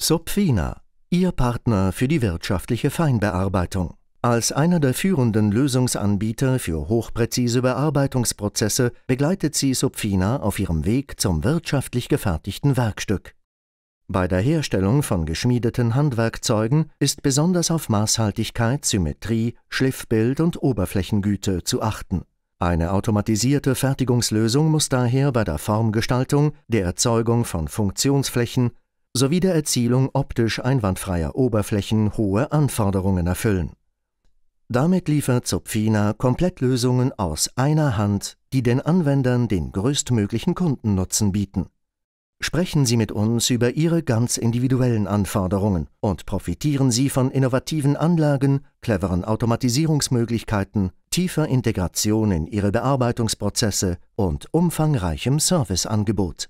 Sopfina, Ihr Partner für die wirtschaftliche Feinbearbeitung. Als einer der führenden Lösungsanbieter für hochpräzise Bearbeitungsprozesse begleitet sie Sopfina auf ihrem Weg zum wirtschaftlich gefertigten Werkstück. Bei der Herstellung von geschmiedeten Handwerkzeugen ist besonders auf Maßhaltigkeit, Symmetrie, Schliffbild und Oberflächengüte zu achten. Eine automatisierte Fertigungslösung muss daher bei der Formgestaltung, der Erzeugung von Funktionsflächen, sowie der Erzielung optisch einwandfreier Oberflächen hohe Anforderungen erfüllen. Damit liefert Zopfina Komplettlösungen aus einer Hand, die den Anwendern den größtmöglichen Kundennutzen bieten. Sprechen Sie mit uns über Ihre ganz individuellen Anforderungen und profitieren Sie von innovativen Anlagen, cleveren Automatisierungsmöglichkeiten, tiefer Integration in Ihre Bearbeitungsprozesse und umfangreichem Serviceangebot.